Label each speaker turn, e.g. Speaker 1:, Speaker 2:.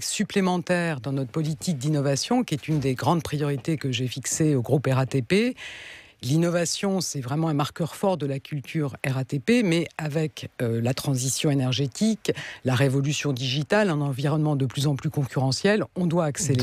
Speaker 1: supplémentaire dans notre politique d'innovation, qui est une des grandes priorités que j'ai fixées au groupe RATP. L'innovation, c'est vraiment un marqueur fort de la culture RATP, mais avec euh, la transition énergétique, la révolution digitale, un environnement de plus en plus concurrentiel, on doit accélérer.